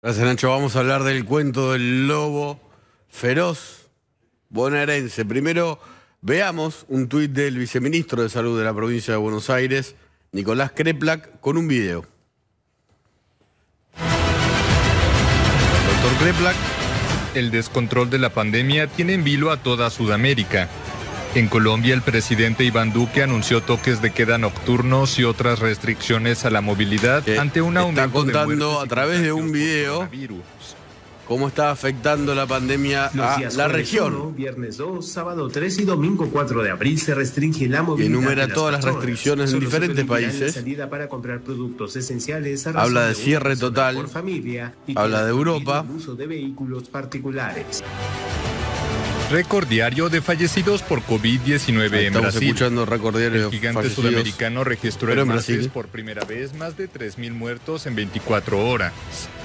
Gracias Nacho, vamos a hablar del cuento del lobo feroz bonaerense. Primero veamos un tuit del viceministro de Salud de la provincia de Buenos Aires, Nicolás Kreplak, con un video. Doctor Kreplak. El descontrol de la pandemia tiene en vilo a toda Sudamérica. En Colombia, el presidente Iván Duque anunció toques de queda nocturnos y otras restricciones a la movilidad ante un aumento está contando a través de un video cómo está afectando la pandemia a la región. viernes 2, sábado 3 y domingo 4 de abril se restringe la movilidad. Enumera todas las restricciones en diferentes países. Salida para comprar productos esenciales habla de, cierre total. Por familia y habla de Europa. uso de vehículos particulares. Récord diario de fallecidos por COVID-19 en Brasil. Escuchando récord diario el gigante sudamericano registró en Brasil por primera vez más de 3.000 muertos en 24 horas.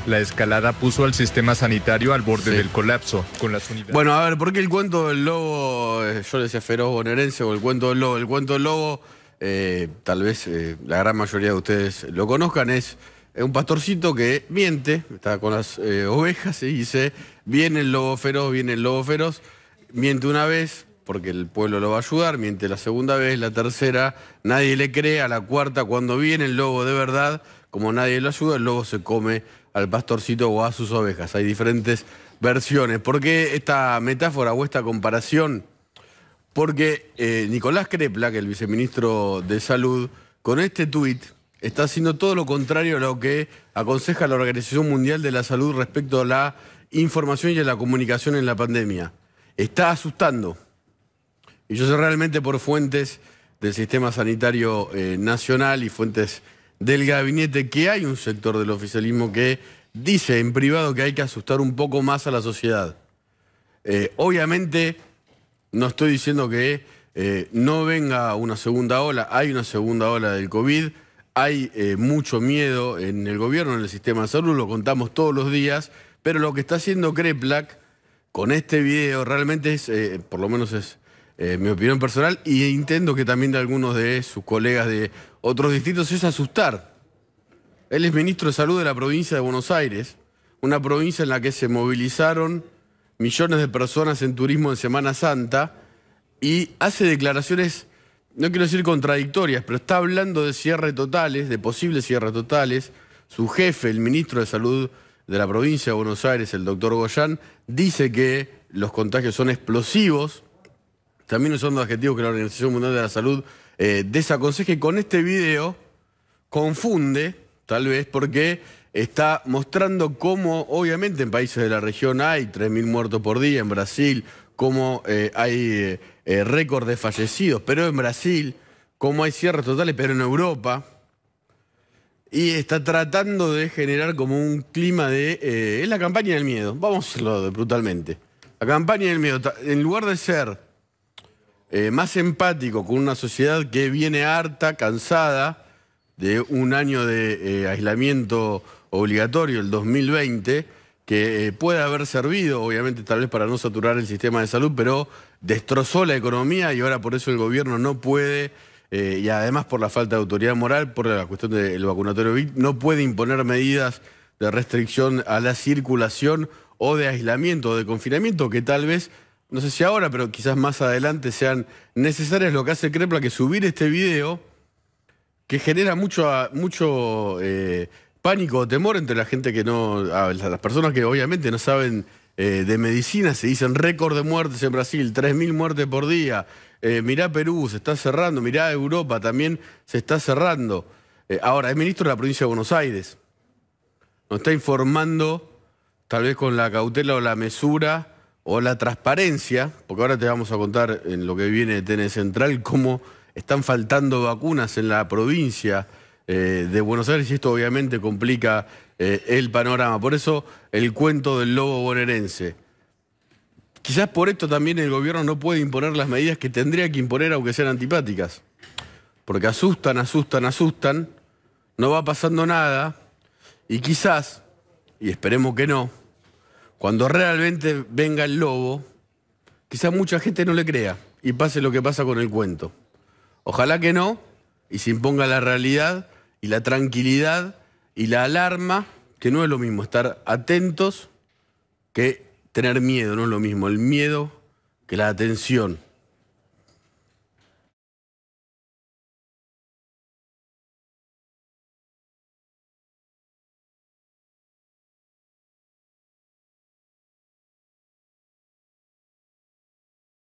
La escalada puso al sistema sanitario al borde del colapso con las Bueno, a ver, ¿por qué el cuento del lobo, eh, yo le decía feroz bonaerense, o el cuento del lobo? El cuento del lobo, eh, tal vez eh, la gran mayoría de ustedes lo conozcan, es un pastorcito que miente, está con las ovejas y dice, viene el lobo feroz, viene el lobo feroz miente una vez porque el pueblo lo va a ayudar, miente la segunda vez, la tercera, nadie le cree, a la cuarta cuando viene el lobo de verdad, como nadie lo ayuda, el lobo se come al pastorcito o a sus ovejas. Hay diferentes versiones. ¿Por qué esta metáfora o esta comparación? Porque eh, Nicolás Crepla, que es el viceministro de Salud, con este tuit está haciendo todo lo contrario a lo que aconseja la Organización Mundial de la Salud respecto a la información y a la comunicación en la pandemia está asustando. Y yo sé realmente por fuentes del sistema sanitario eh, nacional y fuentes del gabinete que hay un sector del oficialismo que dice en privado que hay que asustar un poco más a la sociedad. Eh, obviamente, no estoy diciendo que eh, no venga una segunda ola, hay una segunda ola del COVID, hay mucho miedo en el gobierno, en el sistema de salud, lo contamos todos los días, pero lo que está haciendo Kreplak con este video realmente es, eh, por lo menos es eh, mi opinión personal, y intento que también de algunos de sus colegas de otros distritos es asustar. Él es ministro de Salud de la provincia de Buenos Aires, una provincia en la que se movilizaron millones de personas en turismo en Semana Santa, y hace declaraciones, no quiero decir contradictorias, pero está hablando de cierres totales, de posibles cierres totales. Su jefe, el ministro de Salud de la provincia de Buenos Aires, el doctor Goyán, dice que los contagios son explosivos. También son dos adjetivos que la Organización Mundial de la Salud eh, desaconseje con este video confunde, tal vez, porque está mostrando cómo, obviamente, en países de la región hay 3.000 muertos por día, en Brasil, cómo eh, hay eh, récord de fallecidos, pero en Brasil, como hay cierres totales, pero en Europa y está tratando de generar como un clima de... Eh, es la campaña del miedo, vamos a decirlo brutalmente. La campaña del miedo, en lugar de ser eh, más empático con una sociedad que viene harta, cansada de un año de eh, aislamiento obligatorio, el 2020, que puede haber servido, obviamente tal vez para no saturar el sistema de salud, pero destrozó la economía y ahora por eso el gobierno no puede eh, y además por la falta de autoridad moral, por la cuestión del vacunatorio VIP, no puede imponer medidas de restricción a la circulación o de aislamiento o de confinamiento que tal vez, no sé si ahora, pero quizás más adelante sean necesarias, lo que hace Crepla que subir este video que genera mucho, ah, mucho eh, pánico o temor entre la gente que no, las personas que obviamente no saben eh, de medicina, se dicen récord de muertes en Brasil, 3.000 muertes por día, eh, mirá Perú, se está cerrando, mirá Europa, también se está cerrando. Eh, ahora, es ministro de la provincia de Buenos Aires. Nos está informando, tal vez con la cautela o la mesura o la transparencia, porque ahora te vamos a contar en lo que viene de Tene Central cómo están faltando vacunas en la provincia eh, de Buenos Aires y esto obviamente complica el panorama. Por eso el cuento del lobo bonaerense. Quizás por esto también el gobierno no puede imponer las medidas que tendría que imponer aunque sean antipáticas. Porque asustan, asustan, asustan, no va pasando nada y quizás, y esperemos que no, cuando realmente venga el lobo, quizás mucha gente no le crea y pase lo que pasa con el cuento. Ojalá que no y se imponga la realidad y la tranquilidad y la alarma, que no es lo mismo estar atentos que tener miedo no es lo mismo el miedo que la atención.